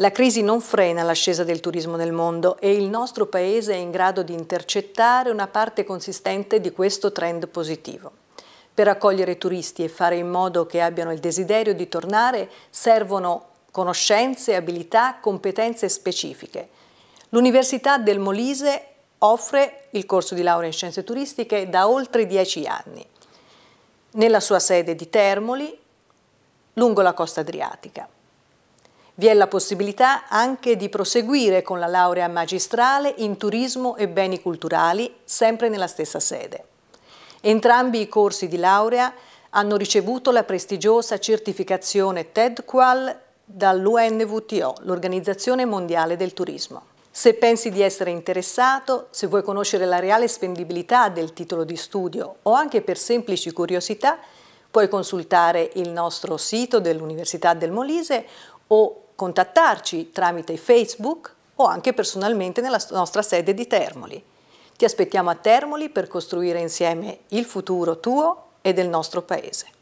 La crisi non frena l'ascesa del turismo nel mondo e il nostro Paese è in grado di intercettare una parte consistente di questo trend positivo. Per accogliere turisti e fare in modo che abbiano il desiderio di tornare servono conoscenze, abilità, competenze specifiche. L'Università del Molise offre il corso di laurea in scienze turistiche da oltre dieci anni, nella sua sede di Termoli, lungo la costa adriatica. Vi è la possibilità anche di proseguire con la laurea magistrale in turismo e beni culturali, sempre nella stessa sede. Entrambi i corsi di laurea hanno ricevuto la prestigiosa certificazione TEDQUAL dall'UNWTO, l'Organizzazione Mondiale del Turismo. Se pensi di essere interessato, se vuoi conoscere la reale spendibilità del titolo di studio o anche per semplici curiosità, puoi consultare il nostro sito dell'Università del Molise o contattarci tramite Facebook o anche personalmente nella nostra sede di Termoli. Ti aspettiamo a Termoli per costruire insieme il futuro tuo e del nostro Paese.